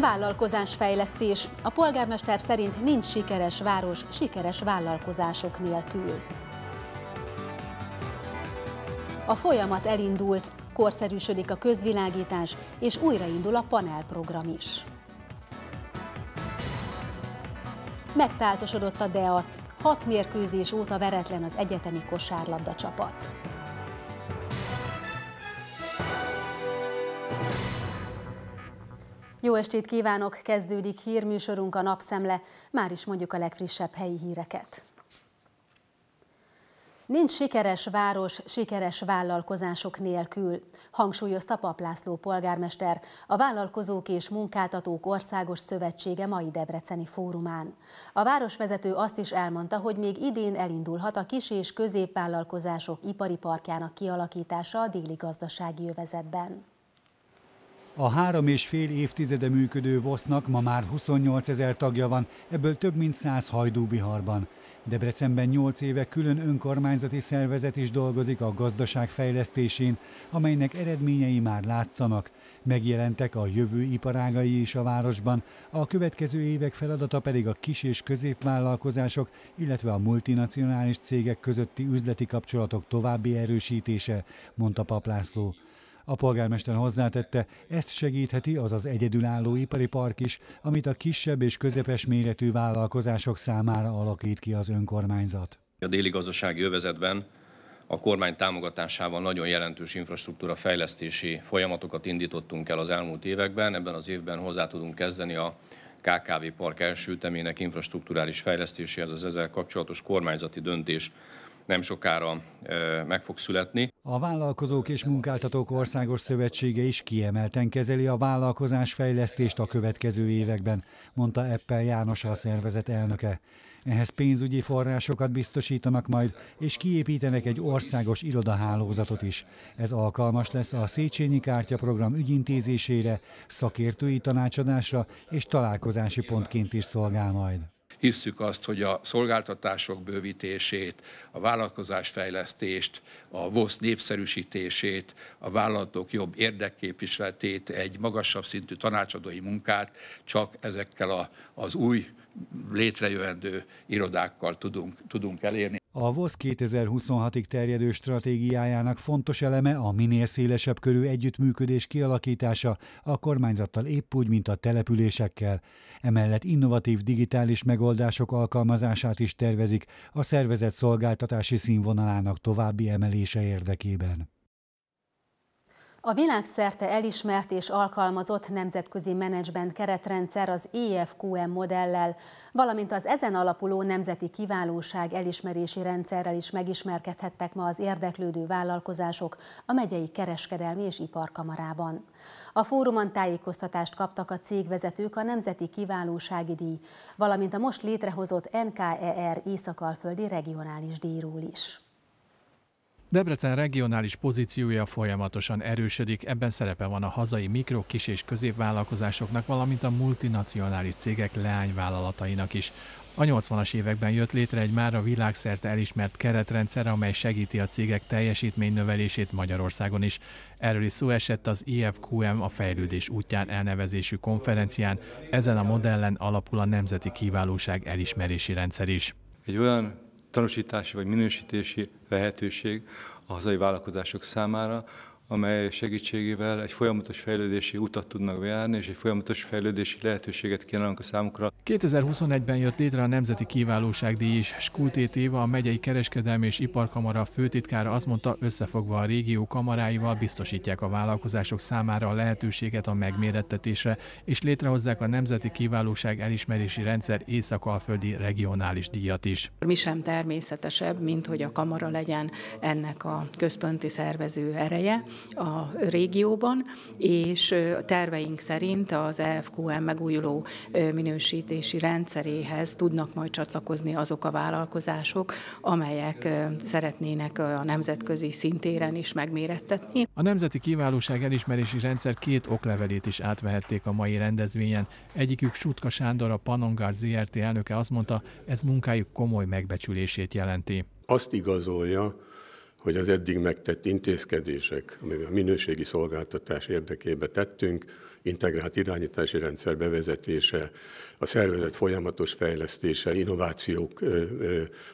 Vállalkozásfejlesztés. A polgármester szerint nincs sikeres város sikeres vállalkozások nélkül. A folyamat elindult, korszerűsödik a közvilágítás, és újraindul a panelprogram is. Megtáltosodott a DEAC, hat mérkőzés óta veretlen az egyetemi kosárlabda csapat. Jó estét kívánok! Kezdődik hírműsorunk a Napszemle. Már is mondjuk a legfrissebb helyi híreket. Nincs sikeres város, sikeres vállalkozások nélkül, hangsúlyozta László polgármester a Vállalkozók és Munkáltatók Országos Szövetsége mai Debreceni fórumán. A városvezető azt is elmondta, hogy még idén elindulhat a kis- és középvállalkozások ipari parkjának kialakítása a déli gazdasági övezetben. A három és fél évtizede működő vosznak ma már 28 ezer tagja van, ebből több mint 100 Hajdúbiharban. Debrecenben 8 éve külön önkormányzati szervezet is dolgozik a gazdaság fejlesztésén, amelynek eredményei már látszanak. Megjelentek a jövő iparágai is a városban, a következő évek feladata pedig a kis- és középvállalkozások, illetve a multinacionális cégek közötti üzleti kapcsolatok további erősítése, mondta Paplászló. A polgármester hozzátette, ezt segítheti az az egyedülálló ipari park is, amit a kisebb és közepes méretű vállalkozások számára alakít ki az önkormányzat. A déli gazdasági övezetben a kormány támogatásával nagyon jelentős infrastruktúra fejlesztési folyamatokat indítottunk el az elmúlt években. Ebben az évben hozzá tudunk kezdeni a KKV Park első ütemének infrastruktúrális fejlesztéséhez az ezzel kapcsolatos kormányzati döntés nem sokára meg fog születni. A Vállalkozók és Munkáltatók Országos Szövetsége is kiemelten kezeli a vállalkozás fejlesztést a következő években, mondta Eppel János a szervezet elnöke. Ehhez pénzügyi forrásokat biztosítanak majd, és kiépítenek egy országos irodahálózatot is. Ez alkalmas lesz a Széchenyi Kártya program ügyintézésére, szakértői tanácsadásra és találkozási pontként is szolgál majd hisszük azt, hogy a szolgáltatások bővítését, a vállalkozásfejlesztést, a VOSZ népszerűsítését, a vállalatok jobb érdekképviseletét, egy magasabb szintű tanácsadói munkát csak ezekkel az új létrejövendő irodákkal tudunk, tudunk elérni. A VOSZ 2026-ig terjedő stratégiájának fontos eleme a minél szélesebb körű együttműködés kialakítása a kormányzattal épp úgy, mint a településekkel. Emellett innovatív digitális megoldások alkalmazását is tervezik a szervezet szolgáltatási színvonalának további emelése érdekében. A világszerte elismert és alkalmazott nemzetközi menedzsment keretrendszer az EFQM modellel, valamint az ezen alapuló nemzeti kiválóság elismerési rendszerrel is megismerkedhettek ma az érdeklődő vállalkozások a megyei kereskedelmi és iparkamarában. A fórumon tájékoztatást kaptak a cégvezetők a Nemzeti Kiválósági Díj, valamint a most létrehozott NKER Észak-Alföldi Regionális Díjról is. Debrecen regionális pozíciója folyamatosan erősödik, ebben szerepe van a hazai mikro, kis és középvállalkozásoknak, valamint a multinacionális cégek leányvállalatainak is. A 80-as években jött létre egy már a világszerte elismert keretrendszer, amely segíti a cégek teljesítmény növelését Magyarországon is. Erről is szó esett az IFQM a fejlődés útján elnevezésű konferencián, ezen a modellen alapul a Nemzeti Kiválóság elismerési rendszer is. Egy olyan tanúsítási vagy minősítési lehetőség a hazai vállalkozások számára, amely segítségével egy folyamatos fejlődési utat tudnak bejárni, és egy folyamatos fejlődési lehetőséget kínálunk a számukra. 2021-ben jött létre a Nemzeti Kiválóságdíj is. Skultét Éva, a megyei kereskedelmi és iparkamara főtitkára azt mondta, összefogva a régió kamaráival biztosítják a vállalkozások számára a lehetőséget a megmérettetésre, és létrehozzák a Nemzeti Kiválóság elismerési rendszer észak-alföldi regionális díjat is. Mi sem természetesebb, mint hogy a kamara legyen ennek a központi szervező ereje a régióban, és a terveink szerint az EFQM megújuló minősítési rendszeréhez tudnak majd csatlakozni azok a vállalkozások, amelyek szeretnének a nemzetközi szintéren is megmérettetni. A Nemzeti Kiválóság Elismerési Rendszer két oklevelét is átvehették a mai rendezvényen. Egyikük Sutka Sándor, a Panongár ZRT elnöke azt mondta, ez munkájuk komoly megbecsülését jelenti. Azt igazolja, hogy az eddig megtett intézkedések, amivel a minőségi szolgáltatás érdekébe tettünk, integrált irányítási rendszer bevezetése, a szervezet folyamatos fejlesztése, innovációk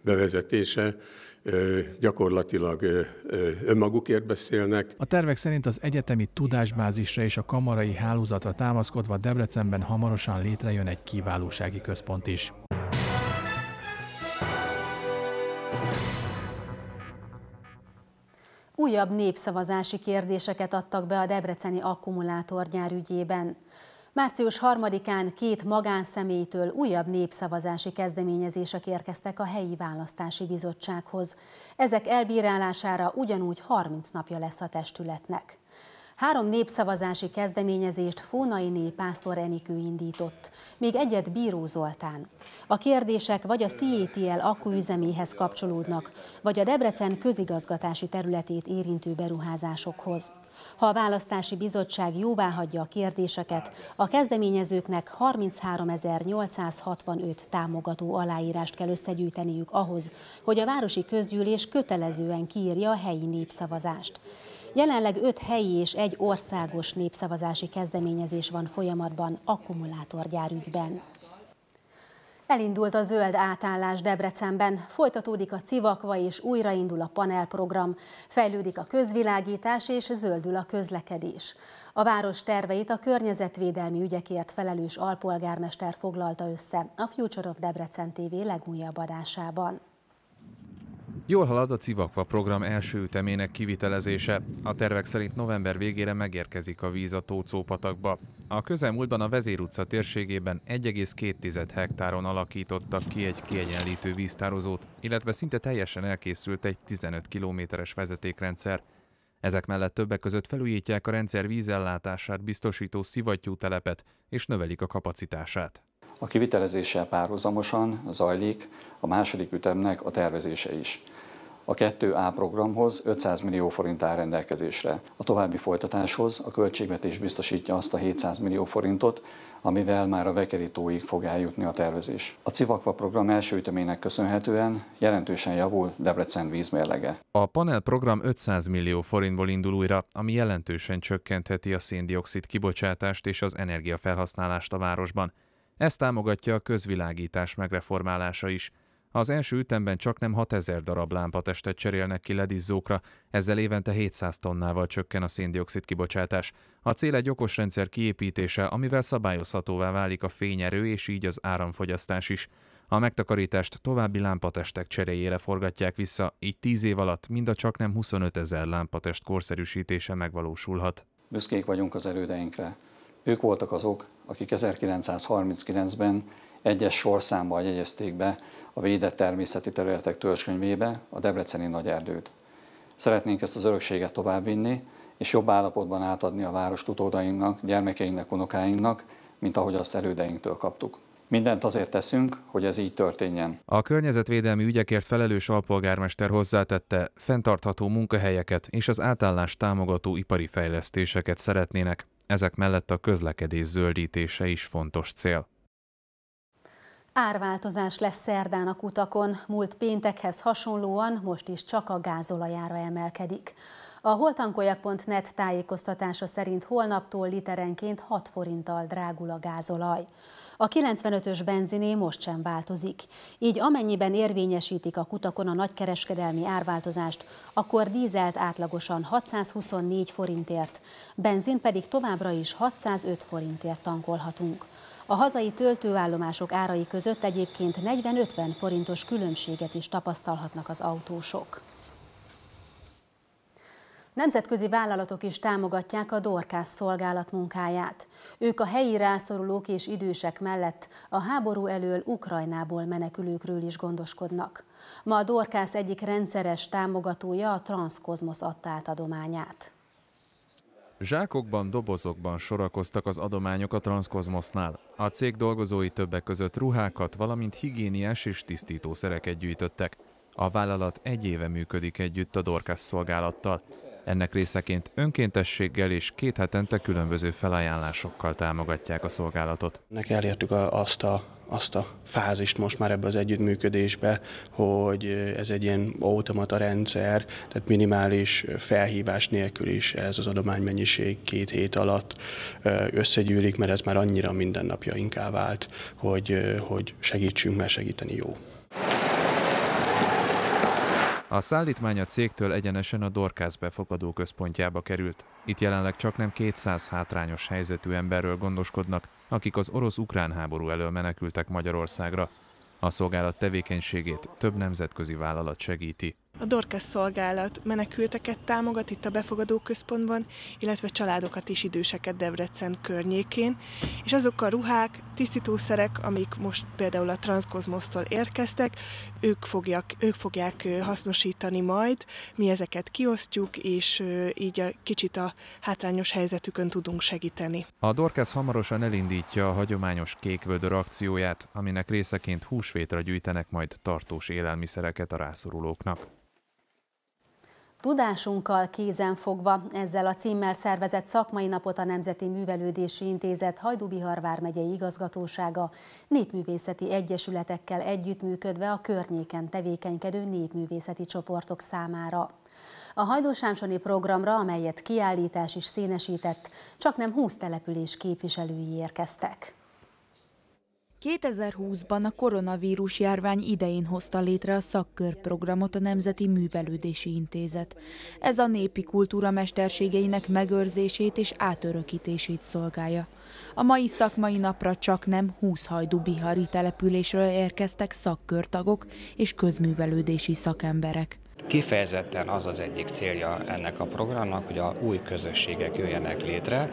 bevezetése, gyakorlatilag önmagukért beszélnek. A tervek szerint az egyetemi tudásbázisra és a kamarai hálózatra támaszkodva Debrecenben hamarosan létrejön egy kiválósági központ is. újabb népszavazási kérdéseket adtak be a debreceni akkumulátorgyár ügyében. Március 3-án két magánszemélytől újabb népszavazási kezdeményezések érkeztek a helyi választási bizottsághoz. Ezek elbírálására ugyanúgy 30 napja lesz a testületnek. Három népszavazási kezdeményezést Né Pásztor Enikő indított, még egyet Bíró Zoltán. A kérdések vagy a CETL akkuüzeméhez kapcsolódnak, vagy a Debrecen közigazgatási területét érintő beruházásokhoz. Ha a választási bizottság jóvá hagyja a kérdéseket, a kezdeményezőknek 33.865 támogató aláírást kell összegyűjteniük ahhoz, hogy a városi közgyűlés kötelezően kiírja a helyi népszavazást. Jelenleg öt helyi és egy országos népszavazási kezdeményezés van folyamatban akkumulátorgyár Elindult a zöld átállás Debrecenben, folytatódik a civakva és újraindul a panelprogram, fejlődik a közvilágítás és zöldül a közlekedés. A város terveit a környezetvédelmi ügyekért felelős alpolgármester foglalta össze a Future of Debrecen TV legújabb adásában. Jól halad a Civakva program első ütemének kivitelezése. A tervek szerint november végére megérkezik a víz a Tócópatakba. A közelmúltban a Vezér utca térségében 1,2 hektáron alakítottak ki egy kiegyenlítő víztározót, illetve szinte teljesen elkészült egy 15 kilométeres vezetékrendszer. Ezek mellett többek között felújítják a rendszer vízellátását biztosító szivattyú telepet és növelik a kapacitását a kivitelezéssel párhuzamosan zajlik a második ütemnek a tervezése is. A 2A programhoz 500 millió forint áll rendelkezésre. A további folytatáshoz a költségvetés biztosítja azt a 700 millió forintot, amivel már a vekerítóig fog eljutni a tervezés. A Civakva program első ütemének köszönhetően jelentősen javul Debrecen vízmérlege. A panel program 500 millió forintból indul újra, ami jelentősen csökkentheti a széndiokszid kibocsátást és az energiafelhasználást a városban. Ezt támogatja a közvilágítás megreformálása is. Az első ütemben csak nem 6000 darab lámpatestet cserélnek ki ledizzókra, ezzel évente 700 tonnával csökken a széndiokszid kibocsátás. A cél egy okos rendszer kiépítése, amivel szabályozhatóvá válik a fényerő és így az áramfogyasztás is. A megtakarítást további lámpatestek cseréjére forgatják vissza, így 10 év alatt mind a csaknem 25 ezer lámpatest korszerűsítése megvalósulhat. Büszkék vagyunk az erődeinkre. Ők voltak azok, akik 1939-ben egyes sorszámmal jegyezték be a védett természeti területek törzskönyvébe a Debreceni nagyerdőt. Szeretnénk ezt az örökséget továbbvinni, és jobb állapotban átadni a város utódainknak, gyermekeinknek, unokáinknak, mint ahogy azt elődeinktől kaptuk. Mindent azért teszünk, hogy ez így történjen. A környezetvédelmi ügyekért felelős alpolgármester hozzátette, fenntartható munkahelyeket és az átállást támogató ipari fejlesztéseket szeretnének ezek mellett a közlekedés zöldítése is fontos cél. Árváltozás lesz szerdán a kutakon, múlt péntekhez hasonlóan most is csak a gázolajára emelkedik. A holtankolyak.net tájékoztatása szerint holnaptól literenként 6 forinttal drágul a gázolaj. A 95-ös benziné most sem változik. Így amennyiben érvényesítik a kutakon a nagykereskedelmi árváltozást, akkor dízelt átlagosan 624 forintért, benzin pedig továbbra is 605 forintért tankolhatunk. A hazai töltőállomások árai között egyébként 40-50 forintos különbséget is tapasztalhatnak az autósok. Nemzetközi vállalatok is támogatják a Dorkász szolgálat munkáját. Ők a helyi rászorulók és idősek mellett a háború elől Ukrajnából menekülőkről is gondoskodnak. Ma a Dorkász egyik rendszeres támogatója a Transkozmosz adta át adományát. Zsákokban, dobozokban sorakoztak az adományok a Transkozmosznál. A cég dolgozói többek között ruhákat, valamint higiéniás és tisztítószereket gyűjtöttek. A vállalat egy éve működik együtt a Dorkász szolgálattal. Ennek részeként önkéntességgel és két hetente különböző felajánlásokkal támogatják a szolgálatot. Elértük azt a azt a fázist most már ebbe az együttműködésbe, hogy ez egy ilyen automata rendszer, tehát minimális felhívás nélkül is ez az adománymennyiség két hét alatt összegyűlik, mert ez már annyira mindennapjainká vált, hogy, hogy segítsünk, mert segíteni jó. A szállítmány a cégtől egyenesen a Dorkász befogadó központjába került. Itt jelenleg csak nem 200 hátrányos helyzetű emberről gondoskodnak, akik az orosz-ukrán háború elől menekültek Magyarországra. A szolgálat tevékenységét több nemzetközi vállalat segíti. A Dorkes Szolgálat menekülteket támogat itt a befogadó központban, illetve családokat és időseket Debrecen környékén, és azok a ruhák, tisztítószerek, amik most például a Transkozmosztól érkeztek, ők, fogják ők fogják hasznosítani majd, mi ezeket kiosztjuk, és így a kicsit a hátrányos helyzetükön tudunk segíteni. A Dorkes hamarosan elindítja a hagyományos kékvödör akcióját, aminek részeként húsvétra gyűjtenek majd tartós élelmiszereket a rászorulóknak. Tudásunkkal kézen fogva ezzel a címmel szervezett szakmai napot a Nemzeti Művelődési Intézet Hajdubihar megyei igazgatósága népművészeti egyesületekkel együttműködve a környéken tevékenykedő népművészeti csoportok számára. A hajdósámsoni programra, amelyet kiállítás is színesített, csak nem 20 település képviselői érkeztek. 2020-ban a koronavírus járvány idején hozta létre a szakkörprogramot a Nemzeti Művelődési Intézet. Ez a népi kultúra mesterségeinek megőrzését és átörökítését szolgálja. A mai szakmai napra csak nem 20 hajdu bihari településről érkeztek szakkörtagok és közművelődési szakemberek. Kifejezetten az az egyik célja ennek a programnak, hogy a új közösségek jöjjenek létre,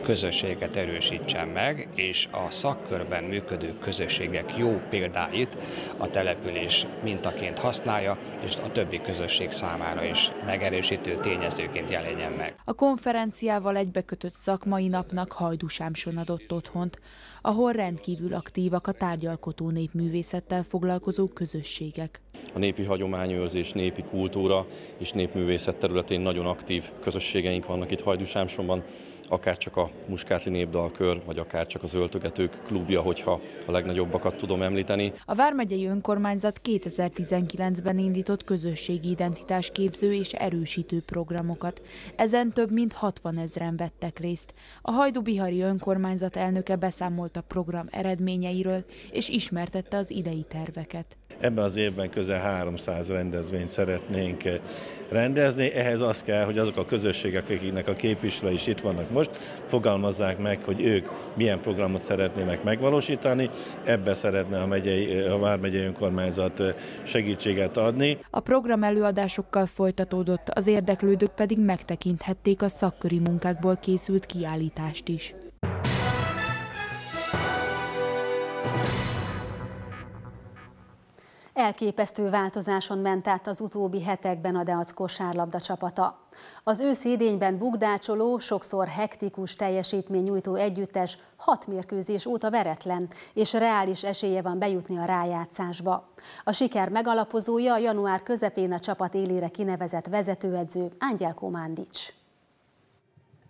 közösséget erősítsen meg, és a szakkörben működő közösségek jó példáit a település mintaként használja, és a többi közösség számára is megerősítő tényezőként jelenjen meg. A konferenciával egybekötött szakmai napnak Hajdus Ámson adott otthont ahol rendkívül aktívak a tárgyalkotó népművészettel foglalkozó közösségek. A népi hagyományőrzés, népi kultúra és népművészet területén nagyon aktív közösségeink vannak itt Hajdúsámsonban, akár csak a Muskátli Népdalkör, vagy akár csak az Öltögetők klubja, hogyha a legnagyobbakat tudom említeni. A Vármegyei Önkormányzat 2019-ben indított közösségi identitás képző és erősítő programokat. Ezen több mint 60 ezeren vettek részt. A Hajdú-Bihari Önkormányzat elnöke beszámolt beszámolt a program eredményeiről, és ismertette az idei terveket. Ebben az évben közel 300 rendezvényt szeretnénk rendezni. Ehhez az kell, hogy azok a közösségek, akiknek a képviselői is itt vannak most, fogalmazzák meg, hogy ők milyen programot szeretnének megvalósítani. Ebbe szeretne a, megyei, a Vármegyei Önkormányzat segítséget adni. A program előadásokkal folytatódott, az érdeklődők pedig megtekinthették a szakköri munkákból készült kiállítást is. Elképesztő változáson ment át az utóbbi hetekben a Deac kosárlabda csapata. Az ősz idényben bugdácsoló, sokszor hektikus teljesítmény nyújtó együttes hat mérkőzés óta veretlen, és reális esélye van bejutni a rájátszásba. A siker megalapozója január közepén a csapat élére kinevezett vezetőedző Ángyel Komándics.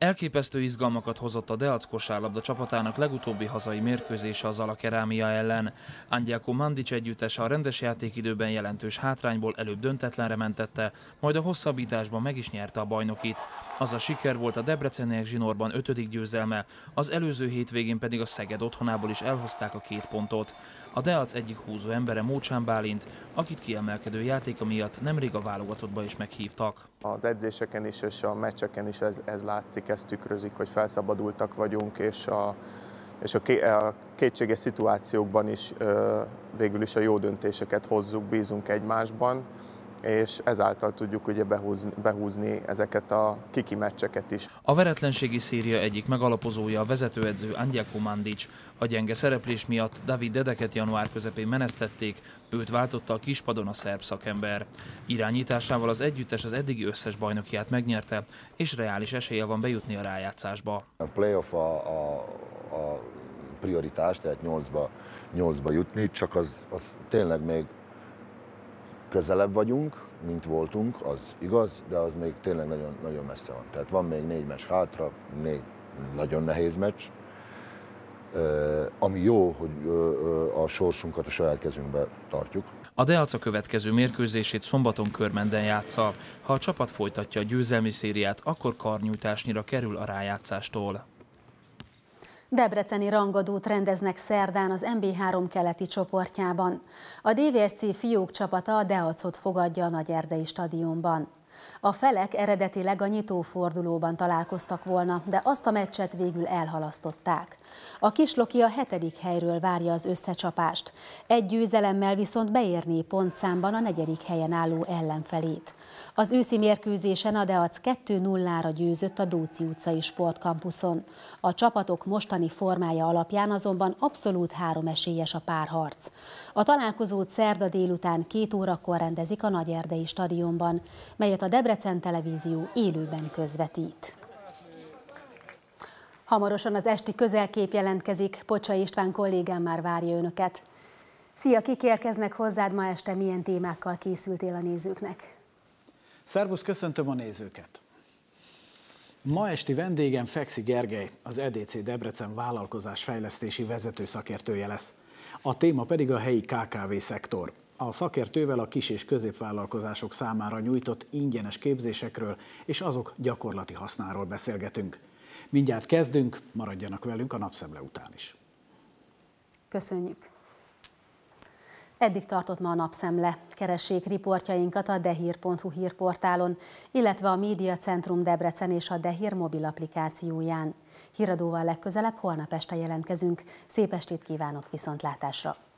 Elképesztő izgalmakat hozott a Deac kosárlabda csapatának legutóbbi hazai mérkőzése az Alakerámia ellen. Angyelko Mandics együttese a rendes játékidőben jelentős hátrányból előbb döntetlenre mentette, majd a hosszabbításban meg is nyerte a bajnokit. Az a siker volt a Debreceniek zsinórban ötödik győzelme, az előző hétvégén pedig a Szeged otthonából is elhozták a két pontot. A Deac egyik húzó embere Mócsán Bálint, akit kiemelkedő játéka miatt nemrég a válogatottba is meghívtak. Az edzéseken is és a meccseken is ez, ez látszik, ez tükrözik, hogy felszabadultak vagyunk, és a és a kétséges szituációkban is végül is a jó döntéseket hozzuk, bízunk egymásban és ezáltal tudjuk ugye behúzni, behúzni ezeket a kiki meccseket is. A veretlenségi széria egyik megalapozója a vezetőedző Angyel Komandics. A gyenge szereplés miatt David Dedeket január közepén menesztették, őt váltotta a kispadon a szerb szakember. Irányításával az együttes az eddigi összes bajnokiát megnyerte, és reális esélye van bejutni a rájátszásba. A playoff a, a, a prioritás, tehát 8-ba, 8-ba jutni, csak az, az tényleg még közelebb vagyunk, mint voltunk, az igaz, de az még tényleg nagyon, nagyon messze van. Tehát van még négy meccs hátra, négy nagyon nehéz meccs, ami jó, hogy a sorsunkat a saját kezünkbe tartjuk. A a következő mérkőzését szombaton körmenden játsza. Ha a csapat folytatja a győzelmi szériát, akkor karnyújtásnyira kerül a rájátszástól. Debreceni rangadót rendeznek szerdán az MB3 keleti csoportjában. A DVSC fiúk csapata a Deacot fogadja a Erdei stadionban. A felek eredetileg a nyitófordulóban találkoztak volna, de azt a meccset végül elhalasztották. A kisloki a hetedik helyről várja az összecsapást. Egy győzelemmel viszont beérné pontszámban a negyedik helyen álló ellenfelét. Az őszi mérkőzésen a Deac 2-0-ra győzött a Dóci utcai sportkampuszon. A csapatok mostani formája alapján azonban abszolút három esélyes a párharc. A találkozót szerda délután két órakor rendezik a Erdei stadionban, melyet a Debrecen Televízió élőben közvetít. Hamarosan az esti közelkép jelentkezik, Pocsa István kollégám már várja önöket. Szia, kik érkeznek hozzád ma este, milyen témákkal készültél a nézőknek? Szervusz, köszöntöm a nézőket! Ma esti vendégem Fexi Gergely, az EDC Debrecen vállalkozás fejlesztési vezető szakértője lesz. A téma pedig a helyi KKV szektor. A szakértővel a kis- és középvállalkozások számára nyújtott ingyenes képzésekről és azok gyakorlati hasznáról beszélgetünk. Mindjárt kezdünk, maradjanak velünk a napszemle után is. Köszönjük! Eddig tartott ma a napszemle. Keressék riportjainkat a dehír.hu hírportálon, illetve a Média Centrum Debrecen és a Dehír mobil applikációján. Híradóval legközelebb holnap este jelentkezünk. Szép estét kívánok viszontlátásra!